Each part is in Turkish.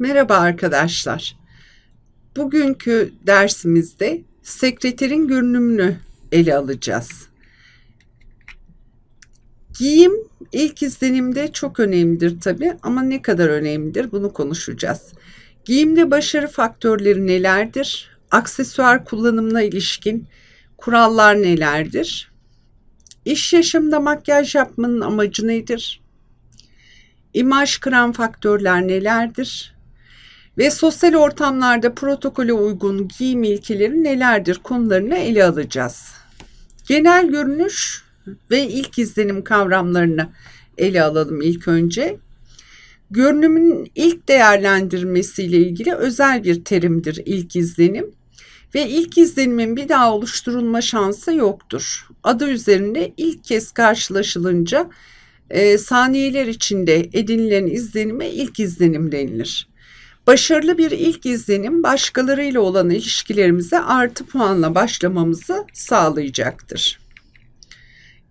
Merhaba arkadaşlar. Bugünkü dersimizde sekreterin görünümünü ele alacağız. Giyim ilk izlenimde çok önemlidir tabi ama ne kadar önemlidir bunu konuşacağız. Giyimde başarı faktörleri nelerdir? Aksesuar kullanımına ilişkin kurallar nelerdir? İş yaşamında makyaj yapmanın amacı nedir? İmaj kıran faktörler nelerdir? ve sosyal ortamlarda protokole uygun giyim ilkeleri nelerdir konularını ele alacağız. Genel görünüş ve ilk izlenim kavramlarını ele alalım ilk önce. Görünümün ilk değerlendirmesiyle ilgili özel bir terimdir ilk izlenim ve ilk izlenimin bir daha oluşturulma şansı yoktur. Adı üzerinde ilk kez karşılaşılınca e, saniyeler içinde edinilen izlenime ilk izlenim denilir. Başarılı bir ilk izlenim başkalarıyla olan ilişkilerimize artı puanla başlamamızı sağlayacaktır.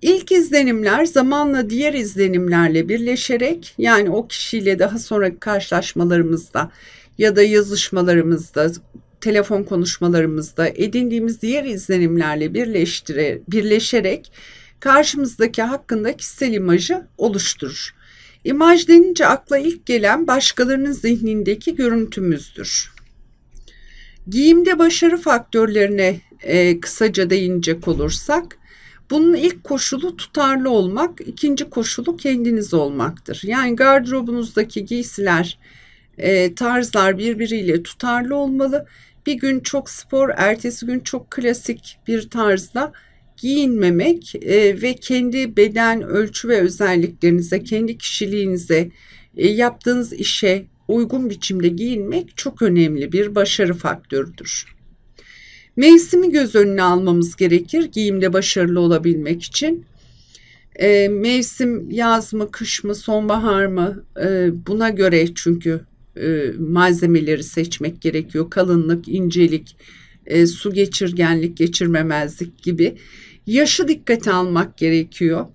İlk izlenimler zamanla diğer izlenimlerle birleşerek yani o kişiyle daha sonraki karşılaşmalarımızda ya da yazışmalarımızda, telefon konuşmalarımızda edindiğimiz diğer izlenimlerle birleştire, birleşerek karşımızdaki hakkında kişisel imajı oluşturur. İmaj denince akla ilk gelen başkalarının zihnindeki görüntümüzdür. Giyimde başarı faktörlerine e, kısaca değinecek olursak, bunun ilk koşulu tutarlı olmak, ikinci koşulu kendiniz olmaktır. Yani gardırobunuzdaki giysiler, e, tarzlar birbiriyle tutarlı olmalı. Bir gün çok spor, ertesi gün çok klasik bir tarzla giyinmemek e, ve kendi beden ölçü ve özelliklerinize, kendi kişiliğinize, e, yaptığınız işe uygun biçimde giyinmek çok önemli bir başarı faktörüdür. Mevsimi göz önüne almamız gerekir giyimde başarılı olabilmek için. E, mevsim yaz mı, kış mı, sonbahar mı e, buna göre çünkü e, malzemeleri seçmek gerekiyor. Kalınlık, incelik, e, su geçirgenlik, geçirmemezlik gibi. Yaşı dikkate almak gerekiyor.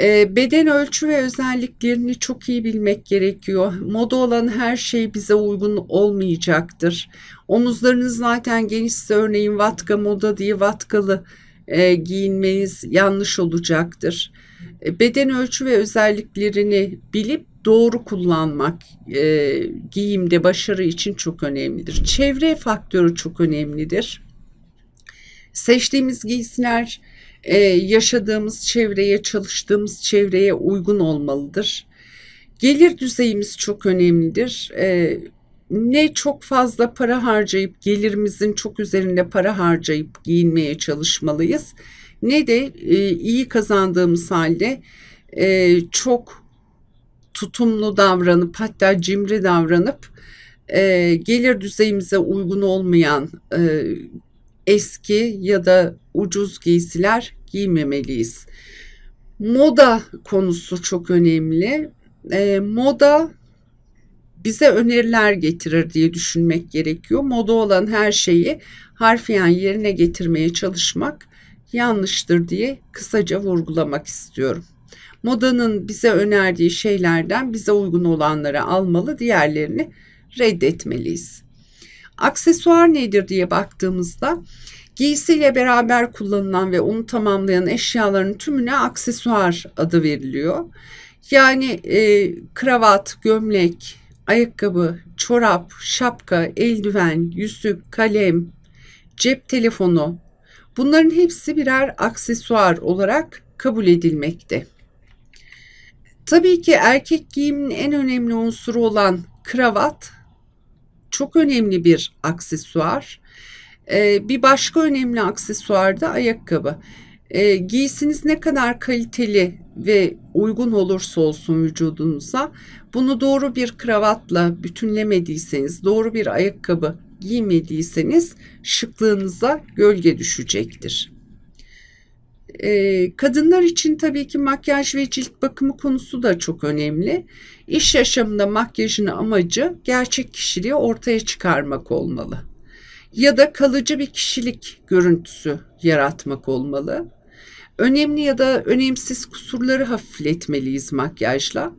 E, beden ölçü ve özelliklerini çok iyi bilmek gerekiyor. Moda olan her şey bize uygun olmayacaktır. Omuzlarınız zaten genişse örneğin vatka moda diye vatkalı e, giyinmeniz yanlış olacaktır. E, beden ölçü ve özelliklerini bilip doğru kullanmak e, giyimde başarı için çok önemlidir. Çevre faktörü çok önemlidir. Seçtiğimiz giysiler e, yaşadığımız çevreye, çalıştığımız çevreye uygun olmalıdır. Gelir düzeyimiz çok önemlidir. E, ne çok fazla para harcayıp gelirimizin çok üzerinde para harcayıp giyinmeye çalışmalıyız ne de e, iyi kazandığımız halde e, çok tutumlu davranıp hatta cimri davranıp e, gelir düzeyimize uygun olmayan e, eski ya da ucuz giysiler giymemeliyiz. Moda konusu çok önemli. E, moda bize öneriler getirir diye düşünmek gerekiyor. Moda olan her şeyi harfiyen yerine getirmeye çalışmak yanlıştır diye kısaca vurgulamak istiyorum. Modanın bize önerdiği şeylerden bize uygun olanları almalı, diğerlerini reddetmeliyiz. Aksesuar nedir diye baktığımızda giysiyle beraber kullanılan ve onu tamamlayan eşyaların tümüne aksesuar adı veriliyor. Yani e, kravat, gömlek, ayakkabı, çorap, şapka, eldiven, yüzük, kalem, cep telefonu bunların hepsi birer aksesuar olarak kabul edilmekte. Tabii ki erkek giyimin en önemli unsuru olan kravat çok önemli bir aksesuar. Ee, bir başka önemli aksesuar da ayakkabı. Ee, giysiniz ne kadar kaliteli ve uygun olursa olsun vücudunuza bunu doğru bir kravatla bütünlemediyseniz, doğru bir ayakkabı giymediyseniz şıklığınıza gölge düşecektir. E, kadınlar için tabii ki makyaj ve cilt bakımı konusu da çok önemli. İş yaşamında makyajın amacı gerçek kişiliği ortaya çıkarmak olmalı. Ya da kalıcı bir kişilik görüntüsü yaratmak olmalı. Önemli ya da önemsiz kusurları hafifletmeliyiz makyajla.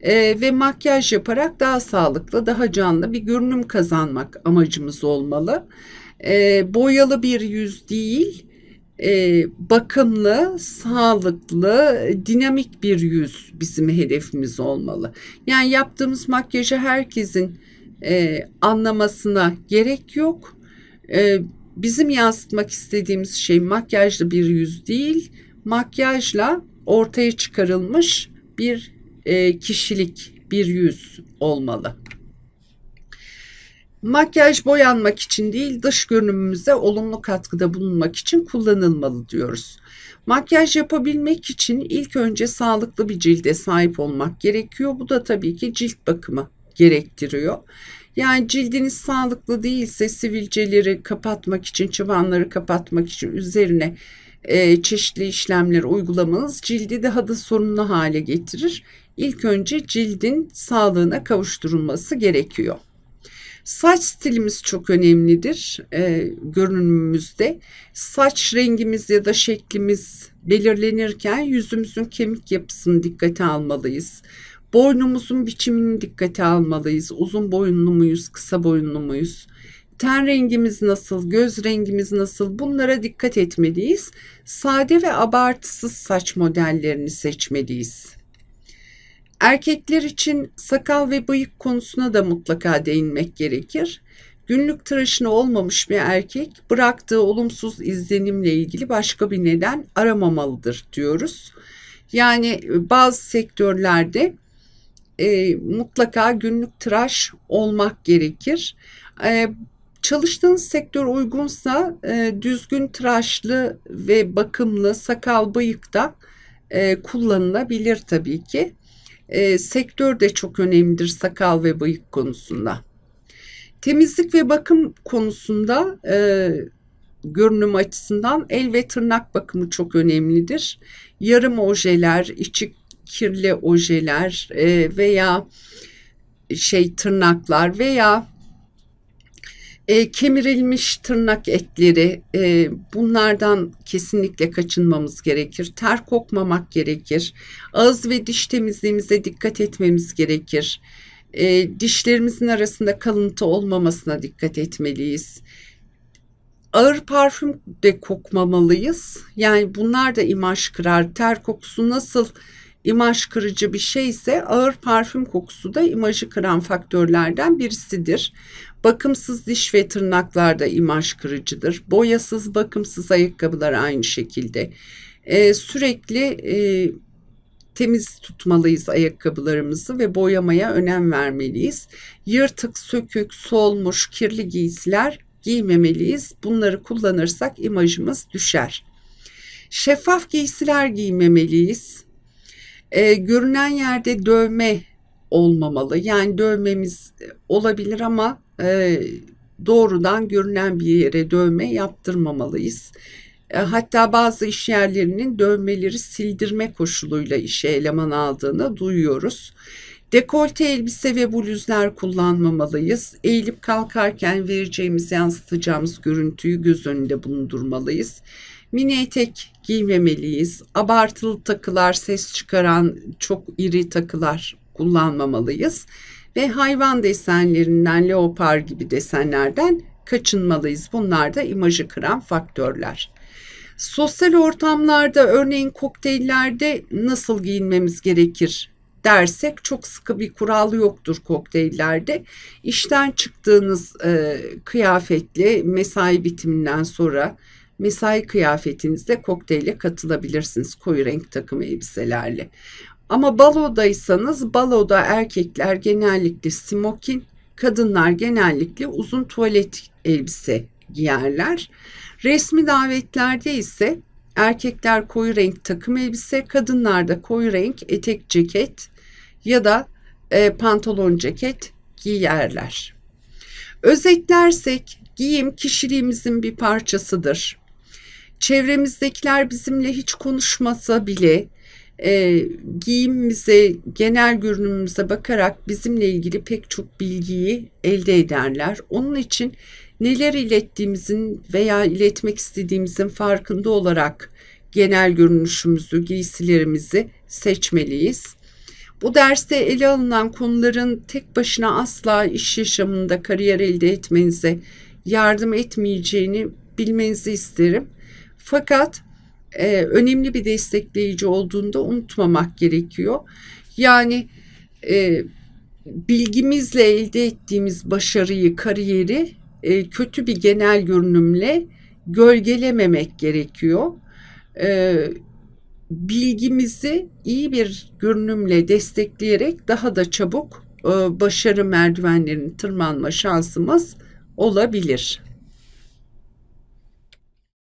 E, ve makyaj yaparak daha sağlıklı, daha canlı bir görünüm kazanmak amacımız olmalı. E, boyalı bir yüz değil, e, bakımlı, sağlıklı, dinamik bir yüz bizim hedefimiz olmalı. Yani yaptığımız makyajı herkesin e, anlamasına gerek yok. E, bizim yansıtmak istediğimiz şey makyajlı bir yüz değil, makyajla ortaya çıkarılmış bir e, kişilik, bir yüz olmalı. Makyaj boyanmak için değil dış görünümümüze olumlu katkıda bulunmak için kullanılmalı diyoruz. Makyaj yapabilmek için ilk önce sağlıklı bir cilde sahip olmak gerekiyor. Bu da tabii ki cilt bakımı gerektiriyor. Yani cildiniz sağlıklı değilse sivilceleri kapatmak için, çıbanları kapatmak için üzerine e, çeşitli işlemler uygulamanız cildi daha da sorunlu hale getirir. İlk önce cildin sağlığına kavuşturulması gerekiyor. Saç stilimiz çok önemlidir e, görünümümüzde. Saç rengimiz ya da şeklimiz belirlenirken yüzümüzün kemik yapısını dikkate almalıyız. Boynumuzun biçimini dikkate almalıyız. Uzun boyunlu muyuz, kısa boyunlu muyuz? Ten rengimiz nasıl, göz rengimiz nasıl bunlara dikkat etmeliyiz. Sade ve abartısız saç modellerini seçmeliyiz. Erkekler için sakal ve bıyık konusuna da mutlaka değinmek gerekir. Günlük tıraşını olmamış bir erkek bıraktığı olumsuz izlenimle ilgili başka bir neden aramamalıdır diyoruz. Yani e, bazı sektörlerde e, mutlaka günlük tıraş olmak gerekir. E, çalıştığınız sektör uygunsa e, düzgün tıraşlı ve bakımlı sakal bıyık da e, kullanılabilir tabii ki e, sektör de çok önemlidir sakal ve bıyık konusunda. Temizlik ve bakım konusunda e, görünüm açısından el ve tırnak bakımı çok önemlidir. Yarım ojeler, içi kirli ojeler e, veya şey tırnaklar veya e, kemirilmiş tırnak etleri e, bunlardan kesinlikle kaçınmamız gerekir. Ter kokmamak gerekir. Ağız ve diş temizliğimize dikkat etmemiz gerekir. E, dişlerimizin arasında kalıntı olmamasına dikkat etmeliyiz. Ağır parfüm de kokmamalıyız. Yani bunlar da imaj kırar. Ter kokusu nasıl imaj kırıcı bir şey ise ağır parfüm kokusu da imajı kıran faktörlerden birisidir. Bakımsız diş ve tırnaklarda imaj kırıcıdır. Boyasız, bakımsız ayakkabılar aynı şekilde. Ee, sürekli e, temiz tutmalıyız ayakkabılarımızı ve boyamaya önem vermeliyiz. Yırtık, sökük, solmuş, kirli giysiler giymemeliyiz. Bunları kullanırsak imajımız düşer. Şeffaf giysiler giymemeliyiz. Ee, görünen yerde dövme olmamalı. Yani dövmemiz e, olabilir ama e, doğrudan görünen bir yere dövme yaptırmamalıyız. E, hatta bazı iş yerlerinin dövmeleri sildirme koşuluyla işe eleman aldığını duyuyoruz. Dekolte elbise ve bluzlar kullanmamalıyız. Eğilip kalkarken vereceğimiz yansıtacağımız görüntüyü göz önünde bulundurmalıyız. Mini etek giymemeliyiz. Abartılı takılar, ses çıkaran çok iri takılar kullanmamalıyız ve hayvan desenlerinden leopar gibi desenlerden kaçınmalıyız. Bunlar da imajı kıran faktörler. Sosyal ortamlarda örneğin kokteyllerde nasıl giyinmemiz gerekir dersek çok sıkı bir kural yoktur kokteyllerde. İşten çıktığınız e, kıyafetli mesai bitiminden sonra mesai kıyafetinizle kokteyle katılabilirsiniz koyu renk takım elbiselerle. Ama balodaysanız baloda erkekler genellikle smokin, kadınlar genellikle uzun tuvalet elbise giyerler. Resmi davetlerde ise erkekler koyu renk takım elbise, kadınlar da koyu renk etek ceket ya da e, pantolon ceket giyerler. Özetlersek giyim kişiliğimizin bir parçasıdır. Çevremizdekiler bizimle hiç konuşmasa bile e, giyimimize, genel görünümümüze bakarak bizimle ilgili pek çok bilgiyi elde ederler. Onun için neler ilettiğimizin veya iletmek istediğimizin farkında olarak genel görünüşümüzü, giysilerimizi seçmeliyiz. Bu derste ele alınan konuların tek başına asla iş yaşamında kariyer elde etmenize yardım etmeyeceğini bilmenizi isterim. Fakat e, önemli bir destekleyici olduğunu unutmamak gerekiyor. Yani e, bilgimizle elde ettiğimiz başarıyı, kariyeri e, kötü bir genel görünümle gölgelememek gerekiyor. E, bilgimizi iyi bir görünümle destekleyerek daha da çabuk e, başarı merdivenlerini tırmanma şansımız olabilir.